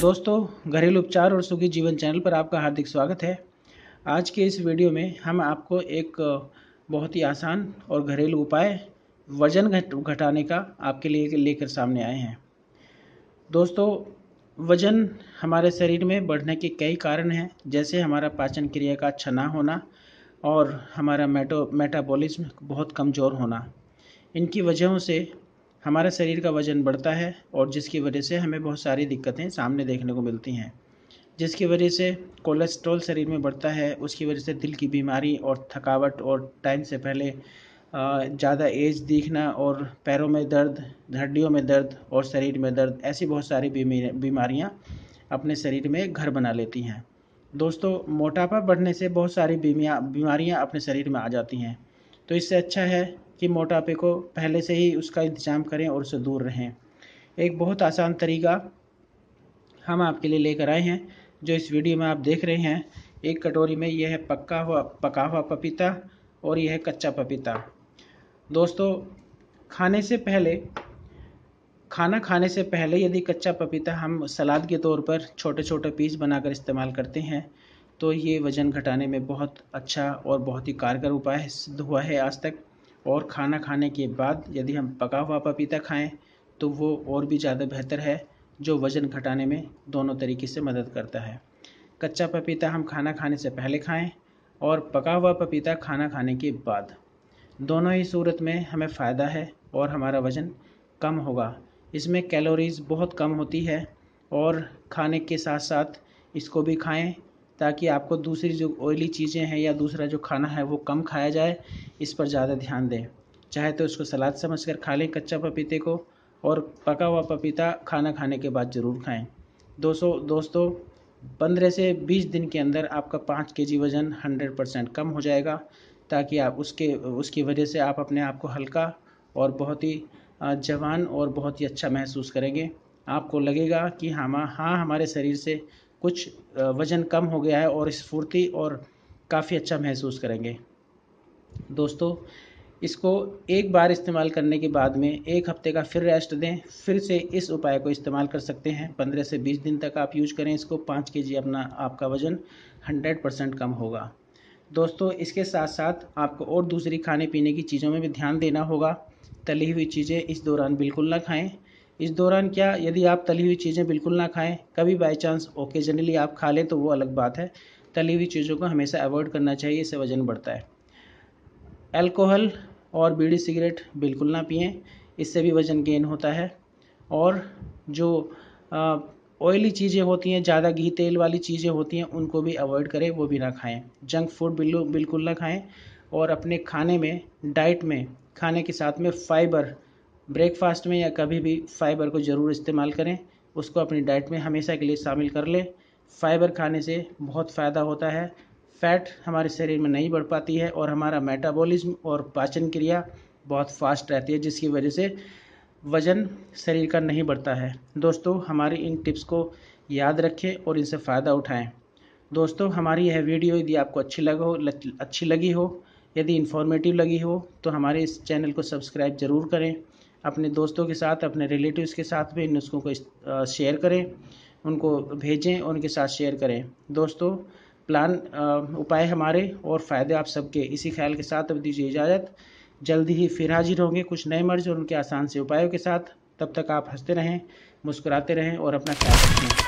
दोस्तों घरेलू उपचार और सुखी जीवन चैनल पर आपका हार्दिक स्वागत है आज के इस वीडियो में हम आपको एक बहुत ही आसान और घरेलू उपाय वजन घट घटाने का आपके लिए लेकर सामने आए हैं दोस्तों वजन हमारे शरीर में बढ़ने के कई कारण हैं जैसे हमारा पाचन क्रिया का अच्छा ना होना और हमारा मेटो मेटाबॉलिज्म बहुत कमज़ोर होना इनकी वजहों से हमारे शरीर का वज़न बढ़ता है और जिसकी वजह से हमें बहुत सारी दिक्कतें सामने देखने को मिलती हैं जिसकी वजह से कोलेस्ट्रॉल शरीर में बढ़ता है उसकी वजह से दिल की बीमारी और थकावट और टाइम से पहले ज़्यादा एज दिखना और पैरों में दर्द हड्डियों में दर्द और शरीर में दर्द ऐसी बहुत सारी बीमारियाँ अपने शरीर में घर बना लेती हैं दोस्तों मोटापा बढ़ने से बहुत सारी बीमिया बीमारियाँ अपने शरीर में आ जाती हैं तो इससे अच्छा है कि मोटापे को पहले से ही उसका इंतजाम करें और उससे दूर रहें एक बहुत आसान तरीका हम आपके लिए लेकर आए हैं जो इस वीडियो में आप देख रहे हैं एक कटोरी में यह है पक्का हुआ पका हुआ पपीता और यह है कच्चा पपीता दोस्तों खाने से पहले खाना खाने से पहले यदि कच्चा पपीता हम सलाद के तौर पर छोटे छोटे पीस बनाकर इस्तेमाल करते हैं तो ये वज़न घटाने में बहुत अच्छा और बहुत ही कारगर उपाय सिद्ध हुआ है आज तक और खाना खाने के बाद यदि हम पका हुआ पपीता खाएँ तो वो और भी ज़्यादा बेहतर है जो वज़न घटाने में दोनों तरीके से मदद करता है कच्चा पपीता हम खाना खाने से पहले खाएँ और पका हुआ पपीता खाना खाने के बाद दोनों ही सूरत में हमें फ़ायदा है और हमारा वज़न कम होगा इसमें कैलोरीज़ बहुत कम होती है और खाने के साथ साथ इसको भी खाएं ताकि आपको दूसरी जो ऑयली चीज़ें हैं या दूसरा जो खाना है वो कम खाया जाए इस पर ज़्यादा ध्यान दें चाहे तो इसको सलाद समझ कर खा लें कच्चा पपीते को और पका हुआ पपीता खाना खाने के बाद ज़रूर खाएँ दोस्तों दोस्तों पंद्रह से बीस दिन के अंदर आपका पाँच के जी वज़न हंड्रेड परसेंट कम हो जाएगा ताकि आप उसके उसकी वजह से आप अपने आप को हल्का और बहुत ही जवान और बहुत ही अच्छा महसूस करेंगे आपको लगेगा कि हम हाँ, हाँ, हाँ हमारे शरीर से कुछ वज़न कम हो गया है और स्फूर्ति और काफ़ी अच्छा महसूस करेंगे दोस्तों इसको एक बार इस्तेमाल करने के बाद में एक हफ्ते का फिर रेस्ट दें फिर से इस उपाय को इस्तेमाल कर सकते हैं पंद्रह से बीस दिन तक आप यूज करें इसको पाँच के जी अपना आपका वज़न हंड्रेड परसेंट कम होगा दोस्तों इसके साथ साथ आपको और दूसरी खाने पीने की चीज़ों में भी ध्यान देना होगा तली हुई चीज़ें इस दौरान बिल्कुल ना खाएँ इस दौरान क्या यदि आप तली हुई चीज़ें बिल्कुल ना खाएं कभी बाई चांस ओकेजनली आप खा लें तो वो अलग बात है तली हुई चीज़ों को हमेशा अवॉइड करना चाहिए इससे वज़न बढ़ता है अल्कोहल और बीड़ी सिगरेट बिल्कुल ना पिएं इससे भी वज़न गेन होता है और जो ऑयली चीज़ें होती हैं ज़्यादा घी तेल वाली चीज़ें होती हैं उनको भी अवॉइड करें वो भी ना खाएं जंक फूड बिल्कुल ना खाएं और अपने खाने में डाइट में खाने के साथ में फाइबर ब्रेकफास्ट में या कभी भी फाइबर को ज़रूर इस्तेमाल करें उसको अपनी डाइट में हमेशा के लिए शामिल कर लें फाइबर खाने से बहुत फ़ायदा होता है फैट हमारे शरीर में नहीं बढ़ पाती है और हमारा मेटाबॉलिज्म और पाचन क्रिया बहुत फास्ट रहती है जिसकी वजह से वज़न शरीर का नहीं बढ़ता है दोस्तों हमारी इन टिप्स को याद रखें और इनसे फ़ायदा उठाएं दोस्तों हमारी यह वीडियो यदि आपको अच्छी लगा अच्छी लगी हो यदि इन्फॉर्मेटिव लगी हो तो हमारे इस चैनल को सब्सक्राइब ज़रूर करें अपने दोस्तों के साथ अपने रिलेटिव्स के साथ भी इन नुस्खों को शेयर करें उनको भेजें और उनके साथ शेयर करें दोस्तों प्लान उपाय हमारे और फ़ायदे आप सबके इसी ख्याल के साथ अब दीजिए इजाज़त जल्दी ही फिर हाजिर होंगे कुछ नए मर्ज और उनके आसान से उपायों के साथ तब तक आप हंसते रहें मुस्कुराते रहें और अपना ख्याल रखें